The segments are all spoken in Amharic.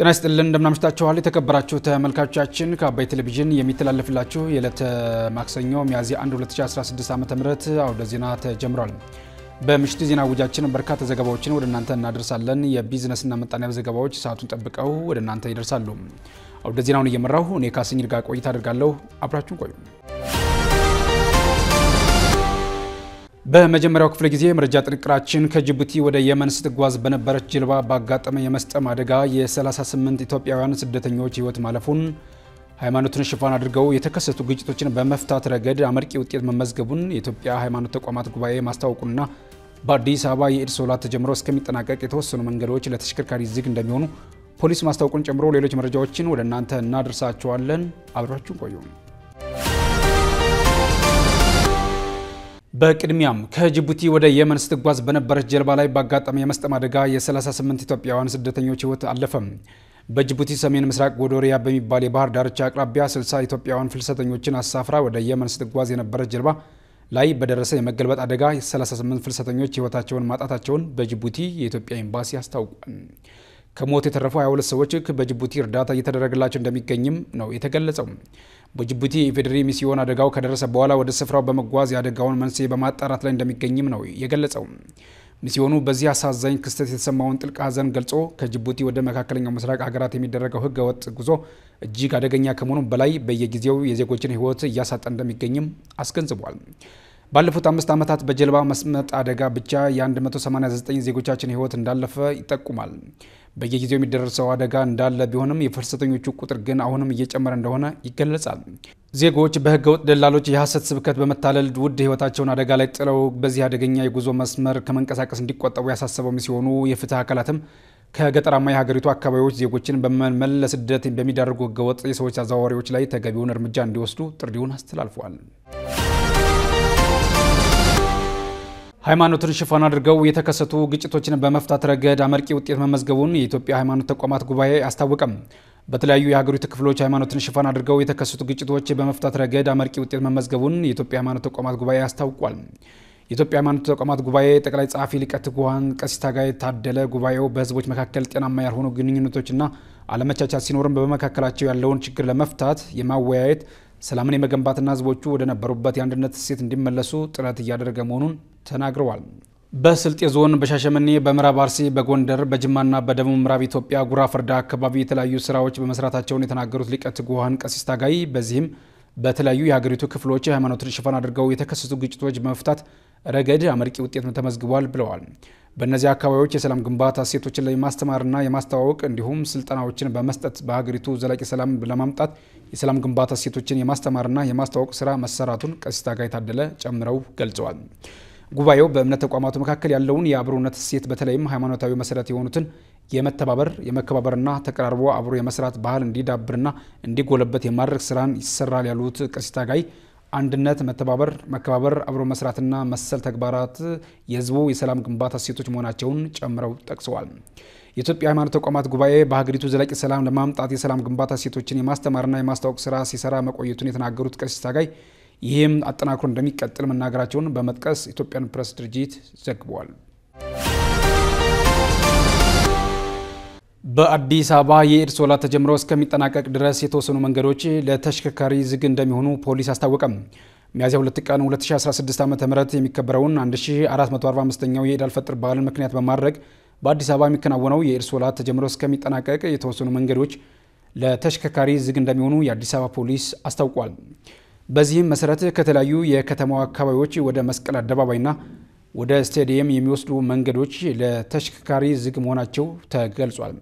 ጤና ይስጥልን እንደምናምሽታችኋል የተከበራችሁ ተመልካቾቻችን ከአባይ ቴሌቪዥን የሚተላለፍላችሁ የዕለተ ማክሰኞ ሚያዝያ 1 2016 ዓ ም አውደ ዜና ተጀምሯል። በምሽቱ ዜና ውጃችን በርካታ ዘገባዎችን ወደ እናንተ እናደርሳለን። የቢዝነስና ምጣኔ ዘገባዎች ሰዓቱን ጠብቀው ወደ እናንተ ይደርሳሉ። አውደ ዜናውን እየመራሁ እኔ ካስኝ ርጋ ቆይታ አድርጋለሁ። አብራችሁን ቆዩ። በመጀመሪያው ክፍለ ጊዜ መረጃ ጥንቅራችን ከጅቡቲ ወደ የመን ስትጓዝ በነበረች ጀልባ ባጋጠመ የመስጠም አደጋ የ38 ኢትዮጵያውያን ስደተኞች ሕይወት ማለፉን፣ ሃይማኖትን ሽፋን አድርገው የተከሰቱ ግጭቶችን በመፍታት ረገድ አመርቂ ውጤት መመዝገቡን የኢትዮጵያ ሃይማኖት ተቋማት ጉባኤ ማስታወቁንና በአዲስ አበባ የኢድ ሶላት ተጀምሮ እስከሚጠናቀቅ የተወሰኑ መንገዶች ለተሽከርካሪ ዝግ እንደሚሆኑ ፖሊስ ማስታወቁን ጨምሮ ሌሎች መረጃዎችን ወደ እናንተ እናደርሳችኋለን። አብራችሁን ቆዩ። በቅድሚያም ከጅቡቲ ወደ የመን ስትጓዝ በነበረች ጀልባ ላይ ባጋጠመ የመስጠም አደጋ የ38 ኢትዮጵያውያን ስደተኞች ህይወት አለፈም። በጅቡቲ ሰሜን ምስራቅ ጎዶሪያ በሚባል የባህር ዳርቻ አቅራቢያ 60 ኢትዮጵያውያን ፍልሰተኞችን አሳፍራ ወደ የመን ስትጓዝ የነበረች ጀልባ ላይ በደረሰ የመገልበጥ አደጋ 38 ፍልሰተኞች ህይወታቸውን ማጣታቸውን በጅቡቲ የኢትዮጵያ ኤምባሲ አስታውቋል። ከሞት የተረፉ 22 ሰዎች በጅቡቲ እርዳታ እየተደረገላቸው እንደሚገኝም ነው የተገለጸው። በጅቡቲ የኢፌዴሪ ሚስዮን አደጋው ከደረሰ በኋላ ወደ ስፍራው በመጓዝ የአደጋውን መንስኤ በማጣራት ላይ እንደሚገኝም ነው የገለጸው። ሚስዮኑ በዚህ አሳዛኝ ክስተት የተሰማውን ጥልቅ ሐዘን ገልጾ ከጅቡቲ ወደ መካከለኛው ምስራቅ ሀገራት የሚደረገው ህገ ወጥ ጉዞ እጅግ አደገኛ ከመሆኑ በላይ በየጊዜው የዜጎችን ህይወት እያሳጠ እንደሚገኝም አስገንዝቧል። ባለፉት አምስት ዓመታት በጀልባ መስመጥ አደጋ ብቻ የ189 ዜጎቻችን ህይወት እንዳለፈ ይጠቁማል። በየጊዜው የሚደረሰው አደጋ እንዳለ ቢሆንም የፍልሰተኞቹ ቁጥር ግን አሁንም እየጨመረ እንደሆነ ይገለጻል። ዜጎች በህገወጥ ደላሎች የሐሰት ስብከት በመታለል ውድ ህይወታቸውን አደጋ ላይ ጥለው በዚህ አደገኛ የጉዞ መስመር ከመንቀሳቀስ እንዲቆጠቡ ያሳሰበም ሲሆኑ የፍትህ አካላትም ከገጠራማ የሀገሪቱ አካባቢዎች ዜጎችን በመመል ለስደት በሚዳርጉ ህገወጥ የሰዎች አዘዋዋሪዎች ላይ ተገቢውን እርምጃ እንዲወስዱ ጥሪውን አስተላልፈዋል። ሃይማኖትን ሽፋን አድርገው የተከሰቱ ግጭቶችን በመፍታት ረገድ አመርቂ ውጤት መመዝገቡን የኢትዮጵያ ሃይማኖት ተቋማት ጉባኤ አስታወቀም። በተለያዩ የሀገሪቱ ክፍሎች ሃይማኖትን ሽፋን አድርገው የተከሰቱ ግጭቶች በመፍታት ረገድ አመርቂ ውጤት መመዝገቡን የኢትዮጵያ ሃይማኖት ተቋማት ጉባኤ አስታውቋል። የኢትዮጵያ ሃይማኖት ተቋማት ጉባኤ ጠቅላይ ጸሐፊ ሊቀ ትጉሃን ቀሲስ ታጋይ ታደለ ጉባኤው በህዝቦች መካከል ጤናማ ያልሆኑ ግንኙነቶችና አለመቻቻት ሲኖርም በመካከላቸው ያለውን ችግር ለመፍታት የማወያየት ሰላምን የመገንባትና ህዝቦቹ ወደ ነበሩበት የአንድነት እሴት እንዲመለሱ ጥረት እያደረገ መሆኑን ተናግረዋል። በስልጤ ዞን በሻሸመኔ፣ በምዕራብ አርሲ፣ በጎንደር፣ በጅማና በደቡብ ምዕራብ ኢትዮጵያ ጉራ ፈርዳ አካባቢ የተለያዩ ስራዎች በመስራታቸውን የተናገሩት ሊቀ ትጉሃን ቀሲስ ታጋይ በዚህም በተለያዩ የሀገሪቱ ክፍሎች የሃይማኖትን ሽፋን አድርገው የተከሰቱ ግጭቶች በመፍታት ረገድ አመርቂ ውጤት ተመዝግቧል ብለዋል። በእነዚህ አካባቢዎች የሰላም ግንባታ እሴቶችን ለማስተማርና የማስተዋወቅ እንዲሁም ስልጠናዎችን በመስጠት በሀገሪቱ ዘላቂ ሰላም ለማምጣት የሰላም ግንባታ እሴቶችን የማስተማርና የማስተዋወቅ ስራ መሰራቱን ቀሲስ ታጋይ ታደለ ጨምረው ገልጸዋል። ጉባኤው በእምነት ተቋማቱ መካከል ያለውን የአብሮነት እሴት በተለይም ሃይማኖታዊ መሰረት የሆኑትን የመተባበር የመከባበርና ተቀራርቦ አብሮ የመስራት ባህል እንዲዳብርና እንዲጎለበት የማድረግ ስራን ይሰራል ያሉት ቀሲስ ጋይ አንድነት፣ መተባበር፣ መከባበር፣ አብሮ መስራትና መሰል ተግባራት የህዝቡ የሰላም ግንባታ እሴቶች መሆናቸውን ጨምረው ጠቅሰዋል። የኢትዮጵያ ሃይማኖት ተቋማት ጉባኤ በሀገሪቱ ዘላቂ ሰላም ለማምጣት የሰላም ግንባታ እሴቶችን የማስተማርና የማስታወቅ ስራ ሲሰራ መቆየቱን የተናገሩት ቀሲስ ጋይ ይህም አጠናክሮ እንደሚቀጥል መናገራቸውን በመጥቀስ ኢትዮጵያን ፕሬስ ድርጅት ዘግቧል። በአዲስ አበባ የኤድስ ወላ ተጀምሮ እስከሚጠናቀቅ ድረስ የተወሰኑ መንገዶች ለተሽከርካሪ ዝግ እንደሚሆኑ ፖሊስ አስታወቀም። ሚያዝያ 2 ቀን 2016 ዓ ም የሚከበረውን 1445ኛው የኢድ አልፈጥር በዓልን ምክንያት በማድረግ በአዲስ አበባ የሚከናወነው የኤድስ ወላ ተጀምሮ እስከሚጠናቀቅ የተወሰኑ መንገዶች ለተሽከርካሪ ዝግ እንደሚሆኑ የአዲስ አበባ ፖሊስ አስታውቋል። በዚህም መሰረት ከተለያዩ የከተማዋ አካባቢዎች ወደ መስቀል አደባባይና ወደ ስቴዲየም የሚወስዱ መንገዶች ለተሽከርካሪ ዝግ መሆናቸው ተገልጿል።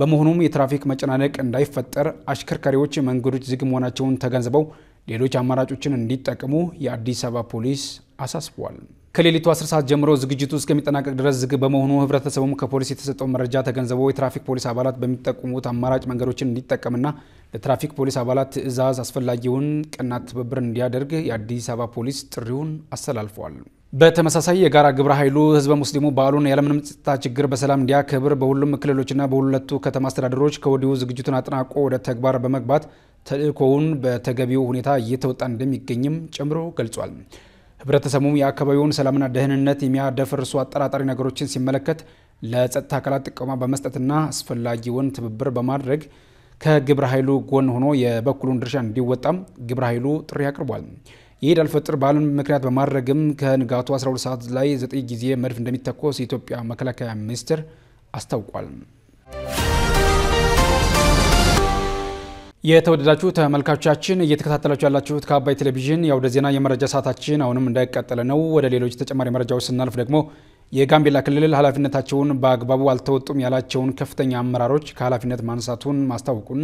በመሆኑም የትራፊክ መጨናነቅ እንዳይፈጠር አሽከርካሪዎች መንገዶች ዝግ መሆናቸውን ተገንዝበው ሌሎች አማራጮችን እንዲጠቀሙ የአዲስ አበባ ፖሊስ አሳስቧል። ከሌሊቱ 10 ሰዓት ጀምሮ ዝግጅቱ እስከሚጠናቀቅ ድረስ ዝግ በመሆኑ ህብረተሰቡም ከፖሊስ የተሰጠው መረጃ ተገንዘቦ የትራፊክ ፖሊስ አባላት በሚጠቁሙት አማራጭ መንገዶችን እንዲጠቀምና ለትራፊክ ፖሊስ አባላት ትዕዛዝ አስፈላጊውን ቀና ትብብር እንዲያደርግ የአዲስ አበባ ፖሊስ ጥሪውን አስተላልፏል። በተመሳሳይ የጋራ ግብረ ኃይሉ ህዝበ ሙስሊሙ በዓሉን ያለምንም ጸጥታ ችግር በሰላም እንዲያከብር በሁሉም ክልሎችና በሁለቱ ከተማ አስተዳደሮች ከወዲሁ ዝግጅቱን አጠናቆ ወደ ተግባር በመግባት ተልእኮውን በተገቢው ሁኔታ እየተወጣ እንደሚገኝም ጨምሮ ገልጿል። ህብረተሰቡም የአካባቢውን ሰላምና ደህንነት የሚያደፈርሱ አጠራጣሪ ነገሮችን ሲመለከት ለጸጥታ አካላት ጥቆማ በመስጠትና አስፈላጊውን ትብብር በማድረግ ከግብረ ኃይሉ ጎን ሆኖ የበኩሉን ድርሻ እንዲወጣም ግብረ ኃይሉ ጥሪ አቅርቧል። የኢድ አልፈጥር በዓልን ምክንያት በማድረግም ከንጋቱ 12 ሰዓት ላይ ዘጠኝ ጊዜ መድፍ እንደሚተኮስ የኢትዮጵያ መከላከያ ሚኒስቴር አስታውቋል። የተወደዳችሁ ተመልካቾቻችን እየተከታተላችሁ ያላችሁት ከአባይ ቴሌቪዥን የአውደ ዜና የመረጃ ሰዓታችን አሁንም እንዳይቀጠለ ነው። ወደ ሌሎች ተጨማሪ መረጃዎች ስናልፍ ደግሞ የጋምቤላ ክልል ኃላፊነታቸውን በአግባቡ አልተወጡም ያላቸውን ከፍተኛ አመራሮች ከኃላፊነት ማንሳቱን ማስታወቁን፣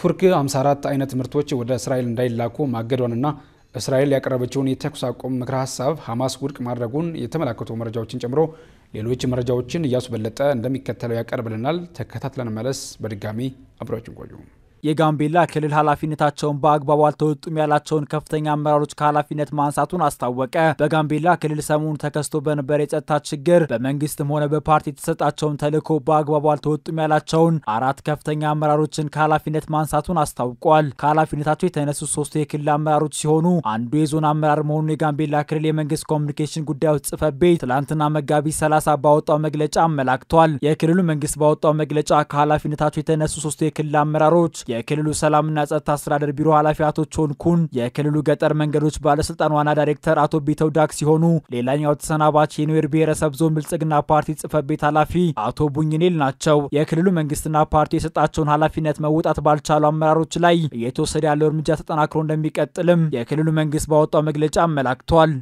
ቱርክ 54 አይነት ምርቶች ወደ እስራኤል እንዳይላኩ ማገዷንና እስራኤል ያቀረበችውን የተኩስ አቁም ምክረ ሀሳብ ሐማስ ውድቅ ማድረጉን የተመላከቱ መረጃዎችን ጨምሮ ሌሎች መረጃዎችን እያሱ በለጠ እንደሚከተለው ያቀርብልናል። ተከታትለን መለስ። በድጋሚ አብራችን ቆዩ። የጋምቤላ ክልል ኃላፊነታቸውን በአግባቡ አልተወጡም ያላቸውን ከፍተኛ አመራሮች ከኃላፊነት ማንሳቱን አስታወቀ። በጋምቤላ ክልል ሰሞኑ ተከስቶ በነበረ የጸጥታ ችግር በመንግስትም ሆነ በፓርቲ የተሰጣቸውን ተልዕኮ በአግባቡ አልተወጡም ያላቸውን አራት ከፍተኛ አመራሮችን ከኃላፊነት ማንሳቱን አስታውቋል። ከኃላፊነታቸው የተነሱ ሶስቱ የክልል አመራሮች ሲሆኑ አንዱ የዞን አመራር መሆኑን የጋምቤላ ክልል የመንግስት ኮሚኒኬሽን ጉዳዮች ጽሕፈት ቤት ትላንትና መጋቢት 30 ባወጣው መግለጫ አመላክቷል። የክልሉ መንግስት ባወጣው መግለጫ ከኃላፊነታቸው የተነሱ ሶስቱ የክልል አመራሮች የክልሉ ሰላምና ጸጥታ አስተዳደር ቢሮ ኃላፊ አቶ ቾንኩን፣ የክልሉ ገጠር መንገዶች ባለስልጣን ዋና ዳይሬክተር አቶ ቢተው ዳክ ሲሆኑ ሌላኛው ተሰናባች የኑዌር ብሔረሰብ ዞን ብልጽግና ፓርቲ ጽህፈት ቤት ኃላፊ አቶ ቡኝኔል ናቸው። የክልሉ መንግስትና ፓርቲ የሰጣቸውን ኃላፊነት መወጣት ባልቻሉ አመራሮች ላይ እየተወሰደ ያለው እርምጃ ተጠናክሮ እንደሚቀጥልም የክልሉ መንግስት ባወጣው መግለጫ አመላክቷል።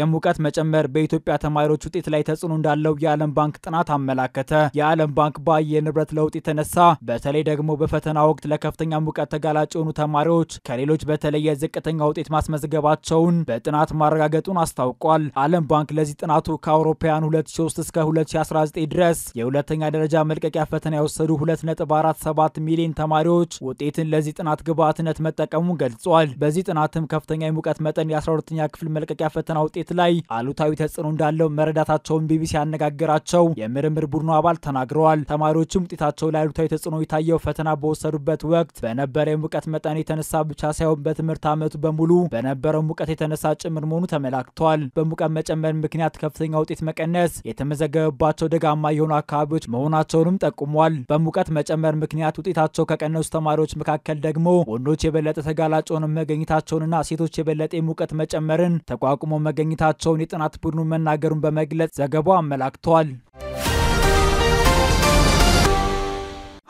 የሙቀት መጨመር በኢትዮጵያ ተማሪዎች ውጤት ላይ ተጽዕኖ እንዳለው የዓለም ባንክ ጥናት አመላከተ። የዓለም ባንክ በአየር ንብረት ለውጥ የተነሳ በተለይ ደግሞ በፈተና ወቅት ለከፍተኛ ሙቀት ተጋላጭ የሆኑ ተማሪዎች ከሌሎች በተለየ ዝቅተኛ ውጤት ማስመዝገባቸውን በጥናት ማረጋገጡን አስታውቋል። ዓለም ባንክ ለዚህ ጥናቱ ከአውሮፓውያን 2003 እስከ 2019 ድረስ የሁለተኛ ደረጃ መልቀቂያ ፈተና የወሰዱ 2.47 ሚሊዮን ተማሪዎች ውጤትን ለዚህ ጥናት ግብዓትነት መጠቀሙን ገልጿል። በዚህ ጥናትም ከፍተኛ የሙቀት መጠን የ12ኛ ክፍል መልቀቂያ ፈተና ውጤት ውጤት ላይ አሉታዊ ተጽዕኖ እንዳለው መረዳታቸውን ቢቢሲ ያነጋገራቸው የምርምር ቡድኑ አባል ተናግረዋል። ተማሪዎችም ውጤታቸው ላይ አሉታዊ ተጽዕኖ የታየው ፈተና በወሰዱበት ወቅት በነበረ የሙቀት መጠን የተነሳ ብቻ ሳይሆን በትምህርት ዓመቱ በሙሉ በነበረው ሙቀት የተነሳ ጭምር መሆኑ ተመላክቷል። በሙቀት መጨመር ምክንያት ከፍተኛ ውጤት መቀነስ የተመዘገበባቸው ደጋማ የሆኑ አካባቢዎች መሆናቸውንም ጠቁሟል። በሙቀት መጨመር ምክንያት ውጤታቸው ከቀነሱ ተማሪዎች መካከል ደግሞ ወንዶች የበለጠ ተጋላጭ ሆነው መገኘታቸውንና ሴቶች የበለጠ የሙቀት መጨመርን ተቋቁሞ መገኘ መገኘታቸውን የጥናት ቡድኑ መናገሩን በመግለጽ ዘገባው አመላክተዋል።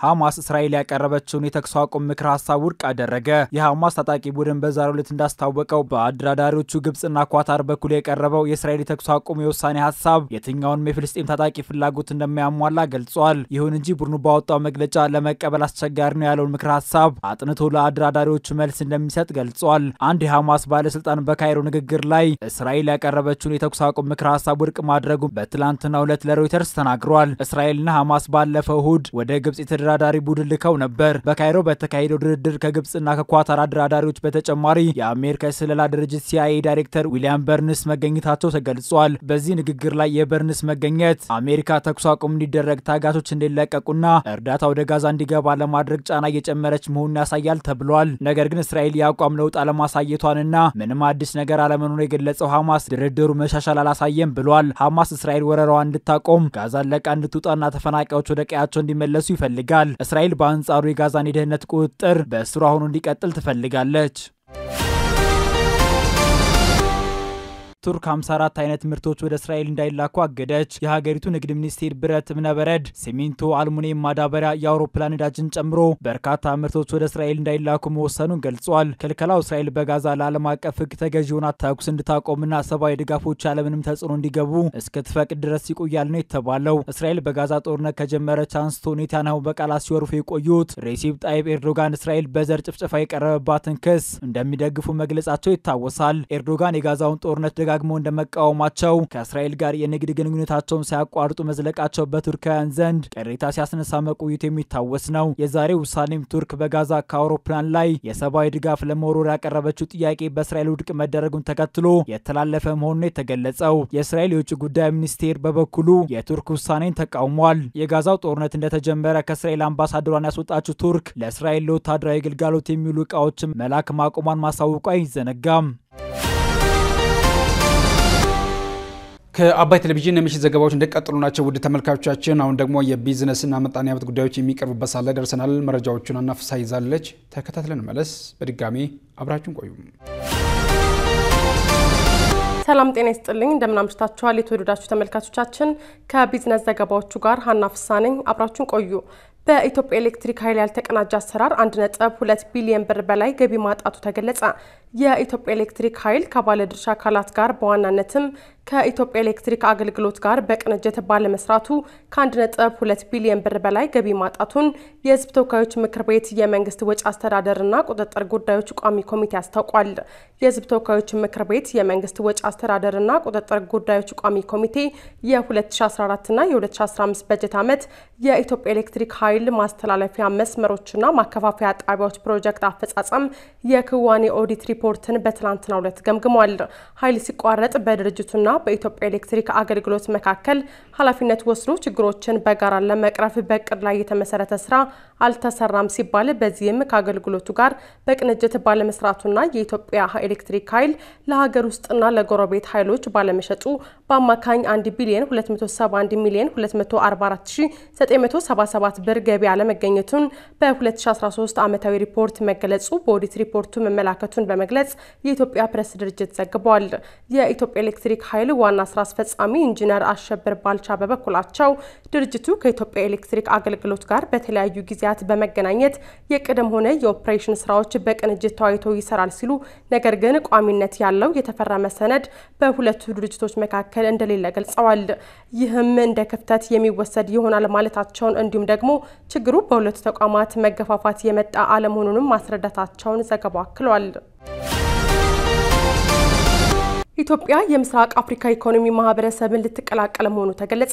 ሐማስ እስራኤል ያቀረበችውን የተኩስ አቁም ምክር ሀሳብ ውድቅ አደረገ። የሐማስ ታጣቂ ቡድን በዛሬው ዕለት እንዳስታወቀው በአደራዳሪዎቹ ግብፅና ኳታር በኩል የቀረበው የእስራኤል የተኩስ አቁም የውሳኔ ሀሳብ የትኛውንም የፍልስጤም ታጣቂ ፍላጎት እንደማያሟላ ገልጿል። ይሁን እንጂ ቡድኑ ባወጣው መግለጫ ለመቀበል አስቸጋሪ ነው ያለውን ምክር ሀሳብ አጥንቶ ለአደራዳሪዎቹ መልስ እንደሚሰጥ ገልጿል። አንድ የሐማስ ባለስልጣን በካይሮ ንግግር ላይ እስራኤል ያቀረበችውን የተኩስ አቁም ምክር ሀሳብ ውድቅ ማድረጉ በትላንትናው ዕለት ለሮይተርስ ተናግሯል። እስራኤልና ሐማስ ባለፈው እሁድ ወደ ግብጽ የተደረ አደራዳሪ ቡድን ልከው ነበር። በካይሮ በተካሄደው ድርድር ከግብፅና ከኳታር አደራዳሪዎች በተጨማሪ የአሜሪካ የስለላ ድርጅት ሲአይኤ ዳይሬክተር ዊሊያም በርንስ መገኘታቸው ተገልጿል። በዚህ ንግግር ላይ የበርንስ መገኘት አሜሪካ ተኩስ አቁም እንዲደረግ፣ ታጋቾች እንዲለቀቁና እርዳታ ወደ ጋዛ እንዲገባ ለማድረግ ጫና እየጨመረች መሆኑን ያሳያል ተብሏል። ነገር ግን እስራኤል የአቋም ለውጥ አለማሳየቷንና ምንም አዲስ ነገር አለመኖሩ የገለጸው ሐማስ ድርድሩ መሻሻል አላሳየም ብሏል። ሐማስ እስራኤል ወረራዋ እንድታቆም፣ ጋዛን ለቃ እንድትውጣና ተፈናቃዮች ወደ ቀያቸው እንዲመለሱ ይፈልጋል። ይላል። እስራኤል በአንጻሩ የጋዛን የደህንነት ቁጥጥር በእስሩ አሁኑ እንዲቀጥል ትፈልጋለች። ቱርክ 54 አይነት ምርቶች ወደ እስራኤል እንዳይላኩ አገደች። የሀገሪቱ ንግድ ሚኒስቴር ብረት፣ እብነበረድ፣ ሲሚንቶ፣ አልሙኒየም፣ ማዳበሪያ፣ የአውሮፕላን ነዳጅን ጨምሮ በርካታ ምርቶች ወደ እስራኤል እንዳይላኩ መወሰኑን ገልጿል። ክልከላው እስራኤል በጋዛ ለዓለም አቀፍ ሕግ ተገዢ ሆና ተኩስ እንድታቆምና ሰብአዊ ድጋፎች ያለምንም ተጽዕኖ እንዲገቡ እስክትፈቅድ ድረስ ይቆያል ነው የተባለው። እስራኤል በጋዛ ጦርነት ከጀመረች አንስቶ ኔታንያሁ በቃላት ሲወርፉ የቆዩት ሬሲፕ ጣይብ ኤርዶጋን እስራኤል በዘር ጭፍጨፋ የቀረበባትን ክስ እንደሚደግፉ መግለጻቸው ይታወሳል። ኤርዶጋን የጋዛውን ጦርነት ደጋ ደጋግሞ እንደመቃወማቸው ከእስራኤል ጋር የንግድ ግንኙነታቸውን ሳያቋርጡ መዝለቃቸው በቱርካውያን ዘንድ ቅሬታ ሲያስነሳ መቆየቱ የሚታወስ ነው። የዛሬ ውሳኔም ቱርክ በጋዛ ከአውሮፕላን ላይ የሰብአዊ ድጋፍ ለመወርወር ያቀረበችው ጥያቄ በእስራኤል ውድቅ መደረጉን ተከትሎ የተላለፈ መሆኑን የተገለጸው የእስራኤል የውጭ ጉዳይ ሚኒስቴር በበኩሉ የቱርክ ውሳኔን ተቃውሟል። የጋዛው ጦርነት እንደተጀመረ ከእስራኤል አምባሳደሯን ያስወጣችው ቱርክ ለእስራኤል ለወታደራዊ ግልጋሎት የሚውሉ እቃዎችን መላክ ማቆሟን ማሳወቋ አይዘነጋም። ከአባይ ቴሌቪዥን የምሽት ዘገባዎች እንደቀጥሉ ናቸው። ውድ ተመልካቾቻችን፣ አሁን ደግሞ የቢዝነስና ምጣኔ ሀብት ጉዳዮች የሚቀርቡበት ሳለ ደርሰናል። መረጃዎቹን አናፍሳ ይዛለች። ተከታትለን መለስ። በድጋሚ አብራችን ቆዩ። ሰላም ጤና ይስጥልኝ። እንደምን አምሽታችኋል? የተወደዳችሁ ተመልካቾቻችን፣ ከቢዝነስ ዘገባዎቹ ጋር ሀና ፍሳ ነኝ። አብራችን ቆዩ። በኢትዮጵያ ኤሌክትሪክ ኃይል ያልተቀናጀ አሰራር 1.2 ቢሊዮን ብር በላይ ገቢ ማጣቱ ተገለጸ። የኢትዮጵያ ኤሌክትሪክ ኃይል ከባለድርሻ አካላት ጋር በዋናነትም ከኢትዮጵያ ኤሌክትሪክ አገልግሎት ጋር በቅንጅት ባለመስራቱ ከ1.2 ቢሊዮን ብር በላይ ገቢ ማጣቱን የሕዝብ ተወካዮች ምክር ቤት የመንግስት ወጪ አስተዳደርና ቁጥጥር ጉዳዮች ቋሚ ኮሚቴ አስታውቋል። የሕዝብ ተወካዮች ምክር ቤት የመንግስት ወጪ አስተዳደርና ቁጥጥር ጉዳዮች ቋሚ ኮሚቴ የ2014ና የ2015 በጀት ዓመት የኢትዮጵያ ኤሌክትሪክ ኃይል ማስተላለፊያ መስመሮችና ማከፋፈያ ጣቢያዎች ፕሮጀክት አፈጻጸም የክዋኔ ኦዲት ሪፖርትን በትናንትናው ዕለት ገምግሟል። ኃይል ሲቋረጥ በድርጅቱና በኢትዮጵያ ኤሌክትሪክ አገልግሎት መካከል ኃላፊነት ወስዶ ችግሮችን በጋራ ለመቅረፍ በእቅድ ላይ የተመሰረተ ስራ አልተሰራም ሲባል በዚህም ከአገልግሎቱ ጋር በቅንጅት ባለመስራቱና የኢትዮጵያ ኤሌክትሪክ ኃይል ለሀገር ውስጥና ለጎረቤት ኃይሎች ባለመሸጡ በአማካኝ 1 ቢሊዮን 271 ሚሊዮን 244977 ብር ገቢ አለመገኘቱን በ2013 ዓመታዊ ሪፖርት መገለጹ በኦዲት ሪፖርቱ መመላከቱን በመግለጽ የኢትዮጵያ ፕሬስ ድርጅት ዘግቧል። የኢትዮጵያ ኤሌክትሪክ ኃይል ዋና ስራ አስፈጻሚ ኢንጂነር አሸብር ባልቻ በበኩላቸው ድርጅቱ ከኢትዮጵያ ኤሌክትሪክ አገልግሎት ጋር በተለያዩ ጊዜ ጊዜያት በመገናኘት የቅድም ሆነ የኦፕሬሽን ስራዎች በቅንጅት ተዋይቶ ይሰራል ሲሉ፣ ነገር ግን ቋሚነት ያለው የተፈረመ ሰነድ በሁለቱ ድርጅቶች መካከል እንደሌለ ገልጸዋል። ይህም እንደ ክፍተት የሚወሰድ ይሆናል ማለታቸውን እንዲሁም ደግሞ ችግሩ በሁለቱ ተቋማት መገፋፋት የመጣ አለመሆኑንም ማስረዳታቸውን ዘገባው አክሏል። ኢትዮጵያ የምስራቅ አፍሪካ ኢኮኖሚ ማህበረሰብን ልትቀላቀል መሆኑ ተገለጸ።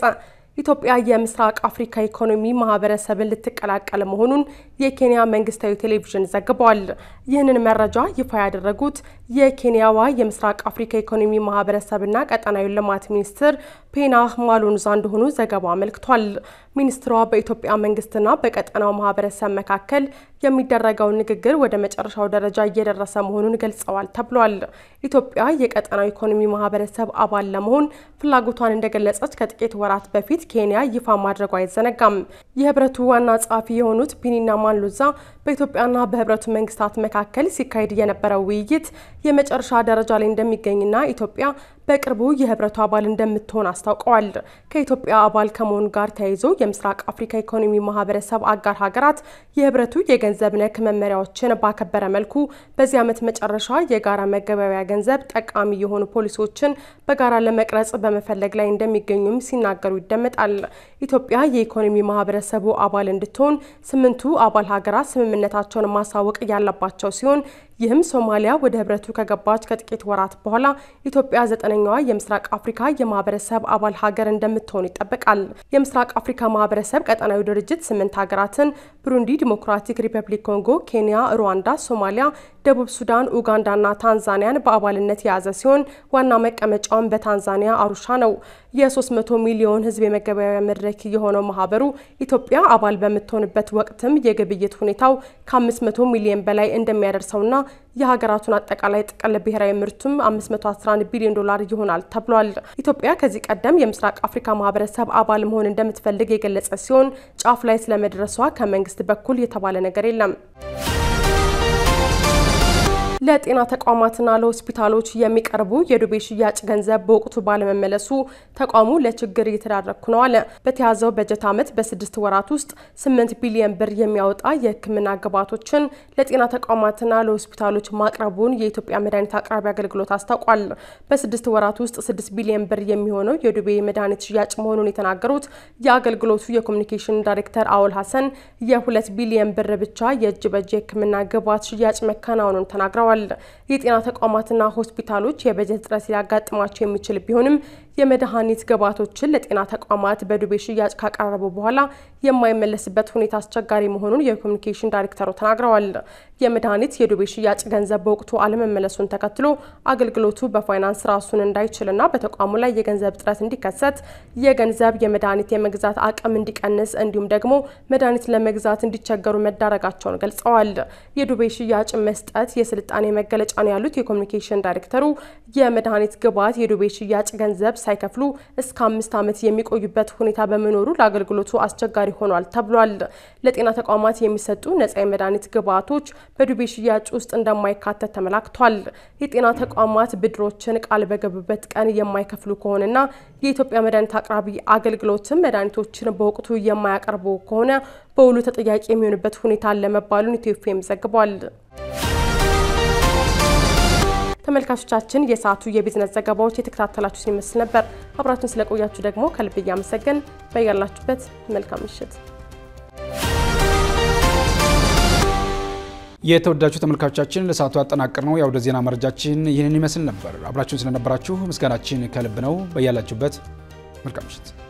ኢትዮጵያ የምስራቅ አፍሪካ ኢኮኖሚ ማህበረሰብን ልትቀላቀል መሆኑን የኬንያ መንግስታዊ ቴሌቪዥን ዘግቧል። ይህንን መረጃ ይፋ ያደረጉት የኬንያዋ የምስራቅ አፍሪካ ኢኮኖሚ ማህበረሰብና ቀጠናዊ ልማት ሚኒስትር ፔና ዛ እንደሆኑ ዘገባው አመልክቷል። ሚኒስትሯ በኢትዮጵያ መንግስትና በቀጠናው ማህበረሰብ መካከል የሚደረገው ንግግር ወደ መጨረሻው ደረጃ እየደረሰ መሆኑን ገልጸዋል ተብሏል። ኢትዮጵያ የቀጠናው ኢኮኖሚ ማህበረሰብ አባል ለመሆን ፍላጎቷን እንደገለጸች ከጥቂት ወራት በፊት ኬንያ ይፋ ማድረጉ አይዘነጋም። የህብረቱ ዋና ጸሐፊ የሆኑት ፒኒና ማሉዛ በኢትዮጵያና በህብረቱ መንግስታት መካከል ሲካሄድ የነበረው ውይይት የመጨረሻ ደረጃ ላይ እንደሚገኝና ኢትዮጵያ በቅርቡ የህብረቱ አባል እንደምትሆን አስታውቀዋል። ከኢትዮጵያ አባል ከመሆን ጋር ተያይዞ የምስራቅ አፍሪካ ኢኮኖሚ ማህበረሰብ አጋር ሀገራት የህብረቱ የገንዘብ ነክ መመሪያዎችን ባከበረ መልኩ በዚህ ዓመት መጨረሻ የጋራ መገበያያ ገንዘብ ጠቃሚ የሆኑ ፖሊሲዎችን በጋራ ለመቅረጽ በመፈለግ ላይ እንደሚገኙም ሲናገሩ ይደመጣል። ኢትዮጵያ የኢኮኖሚ ማህበረሰቡ አባል እንድትሆን ስምንቱ አባል ሀገራት ስምምነታቸውን ማሳወቅ ያለባቸው ሲሆን ይህም ሶማሊያ ወደ ህብረቱ ከገባች ከጥቂት ወራት በኋላ ኢትዮጵያ ዘጠነኛዋ የምስራቅ አፍሪካ የማህበረሰብ አባል ሀገር እንደምትሆን ይጠበቃል። የምስራቅ አፍሪካ ማህበረሰብ ቀጠናዊ ድርጅት ስምንት ሀገራትን ብሩንዲ፣ ዲሞክራቲክ ሪፐብሊክ ኮንጎ፣ ኬንያ፣ ሩዋንዳ፣ ሶማሊያ፣ ደቡብ ሱዳን፣ ኡጋንዳና ታንዛኒያን በአባልነት የያዘ ሲሆን ዋና መቀመጫውን በታንዛኒያ አሩሻ ነው። የ300 ሚሊዮን ህዝብ የመገበያያ መድረክ የሆነው ማህበሩ ኢትዮጵያ አባል በምትሆንበት ወቅትም የግብይት ሁኔታው ከ500 ሚሊዮን በላይ እንደሚያደርሰውና የሀገራቱን አጠቃላይ ጥቅል ብሔራዊ ምርቱም 511 ቢሊዮን ዶላር ይሆናል ተብሏል። ኢትዮጵያ ከዚህ ቀደም የምስራቅ አፍሪካ ማህበረሰብ አባል መሆን እንደምትፈልግ የገለጸ ሲሆን ጫፍ ላይ ስለመድረሷ ከመንግስት በኩል የተባለ ነገር የለም። ለጤና ተቋማትና ለሆስፒታሎች የሚቀርቡ የዱቤ ሽያጭ ገንዘብ በወቅቱ ባለመመለሱ ተቋሙ ለችግር እየተዳረኩ ነው አለ። በተያዘው በጀት ዓመት በስድስት ወራት ውስጥ ስምንት ቢሊዮን ብር የሚያወጣ የሕክምና ግብዓቶችን ለጤና ተቋማትና ለሆስፒታሎች ማቅረቡን የኢትዮጵያ መድኃኒት አቅራቢ አገልግሎት አስታውቋል። በስድስት ወራት ውስጥ ስድስት ቢሊዮን ብር የሚሆነው የዱቤ መድኃኒት ሽያጭ መሆኑን የተናገሩት የአገልግሎቱ የኮሚኒኬሽን ዳይሬክተር አውል ሀሰን የሁለት ቢሊዮን ብር ብቻ የእጅ በእጅ የሕክምና ግብዓት ሽያጭ መከናወኑን ተናግረዋል። ተናግረዋል። የጤና ተቋማትና ሆስፒታሎች የበጀት እጥረት ሊያጋጥማቸው የሚችል ቢሆንም የመድኃኒት ግብዓቶችን ለጤና ተቋማት በዱቤ ሽያጭ ካቀረቡ በኋላ የማይመለስበት ሁኔታ አስቸጋሪ መሆኑን የኮሚኒኬሽን ዳይሬክተሩ ተናግረዋል። የመድኃኒት የዱቤ ሽያጭ ገንዘብ በወቅቱ አለመመለሱን ተከትሎ አገልግሎቱ በፋይናንስ ራሱን እንዳይችልና በተቋሙ ላይ የገንዘብ እጥረት እንዲከሰት፣ የገንዘብ የመድኃኒት የመግዛት አቅም እንዲቀንስ እንዲሁም ደግሞ መድኃኒት ለመግዛት እንዲቸገሩ መዳረጋቸውን ገልጸዋል። የዱቤ ሽያጭ መስጠት የስልጣኔ መገለጫ ነው ያሉት የኮሚኒኬሽን ዳይሬክተሩ የመድኃኒት ግብዓት የዱቤ ሽያጭ ገንዘብ ሳይከፍሉ እስከ አምስት ዓመት የሚቆዩበት ሁኔታ በመኖሩ ለአገልግሎቱ አስቸጋሪ ሆኗል ተብሏል። ለጤና ተቋማት የሚሰጡ ነጻ የመድኃኒት ግብዓቶች በዱቤ ሽያጭ ውስጥ እንደማይካተት ተመላክቷል። የጤና ተቋማት ብድሮችን ቃል በገቡበት ቀን የማይከፍሉ ከሆነና የኢትዮጵያ መድኃኒት አቅራቢ አገልግሎትም መድኃኒቶችን በወቅቱ የማያቀርቡ ከሆነ በውሉ ተጠያቂ የሚሆንበት ሁኔታ ለመባሉን ኢትዮፌም ዘግቧል። ተመልካቾቻችን የሰዓቱ የቢዝነስ ዘገባዎች የተከታተላችሁት ይመስል ነበር። አብራችሁን ስለቆያችሁ ደግሞ ከልብ እያመሰገን በያላችሁበት መልካም ምሽት የተወዳጁ ተመልካቾቻችን ለሰዓቱ ነው የአውደ ዜና መረጃችን ይህንን ይመስል ነበር። አብራችሁን ስለነበራችሁ ምስጋናችን ከልብ ነው። በያላችሁበት መልካም ምሽት